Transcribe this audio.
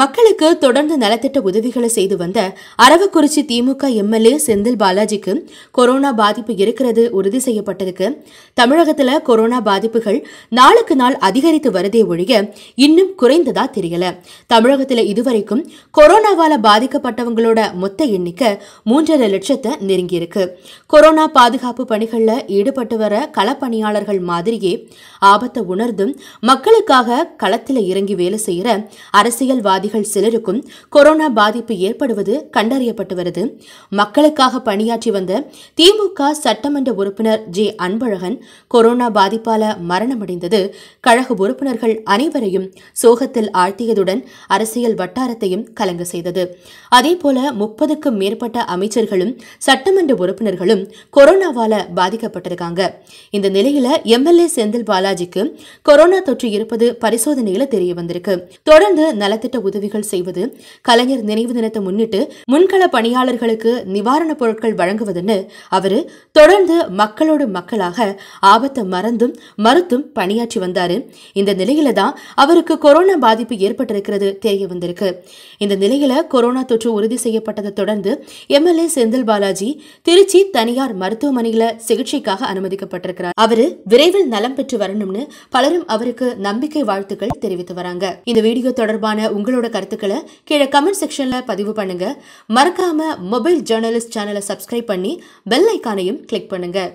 மக்களுக்கு தொடர்ந்து நலத்திட்ட உதவிகளை செய்து வந்த அரவக்குறிச்சி திமுக எம்எல்ஏ செந்தில் பாலாஜிக்கு கொரோனா பாதிப்பு இருக்கிறது உறுதி செய்யப்பட்டதுக்கு தமிழகத்தில் கொரோனா பாதிப்புகள் நாளுக்கு நாள் அதிகரித்து வருதே ஒழிய இன்னும் குறைந்ததா தெரியல தமிழகத்தில் இதுவரைக்கும் கொரோனாவால பாதிக்கப்பட்டவங்களோட மொத்த எண்ணிக்கை மூன்றரை லட்சத்தை நெருங்கியிருக்கு கொரோனா பாதுகாப்பு பணிகளில் ஈடுபட்டு வர களப்பணியாளர்கள் மாதிரியே ஆபத்தை உணர்ந்தும் மக்களுக்காக களத்தில் இறங்கி வேலை செய்யற அரசியல்வாதி அதிகாரிகள் சிலருக்கும் கொரோனா பாதிப்பு ஏற்படுவது கண்டறியப்பட்டு வருது மக்களுக்காக பணியாற்றி வந்த திமுக சட்டமன்ற உறுப்பினர் ஜே அன்பழகன் கொரோனா பாதிப்பால மரணமடைந்தது கழக உறுப்பினர்கள் அனைவரையும் சோகத்தில் ஆழ்த்தியதுடன் அரசியல் வட்டாரத்தையும் கலங்க செய்தது அதேபோல முப்பதுக்கும் மேற்பட்ட அமைச்சர்களும் சட்டமன்ற உறுப்பினர்களும் கொரோனாவால பாதிக்கப்பட்டிருக்காங்க இந்த நிலையில எம்எல்ஏ செந்தில் பாலாஜிக்கு கொரோனா தொற்று இருப்பது பரிசோதனையில் தெரிய வந்திருக்கு தொடர்ந்து நலத்திட்ட உதவிகள் செய்வது கலைஞர் நினைவு தினத்தை முன்னிட்டு முன்கள பணியாளர்களுக்கு நிவாரணப் பொருட்கள் வழங்குவதுன்னு அவர் தொடர்ந்து மக்களோடு மக்களாக ஆபத்தை மறந்தும் மறுத்தும் பணியாற்றி வந்தாரு இந்த நிலையில தான் அவருக்கு கொரோனா பாதிப்பு ஏற்பட்டிருக்கிறது தெரிய வந்திருக்கு இந்த நிலையில கொரோனா தொற்று உறுதி செய்யப்பட்டதை தொடர்ந்து எம்எல்ஏ செந்தில் பாலாஜி திருச்சி தனியார் மருத்துவமனையில சிகிச்சைக்காக அனுமதிக்கப்பட்டிருக்கிறார் அவரு விரைவில் நலம் பெற்று வரணும்னு பலரும் அவருக்கு நம்பிக்கை வாழ்த்துக்கள் தெரிவித்து வராங்க இந்த வீடியோ தொடர்பான உங்களுடைய உங்களோட கருத்துக்களை கீழே கமெண்ட் செக்ஷன்ல பதிவு பண்ணுங்க மறக்காம மொபைல் ஜேர்னலிஸ்ட் சேனலை சப்ஸ்கிரைப் பண்ணி பெல் ஐக்கானையும் கிளிக் பண்ணுங்க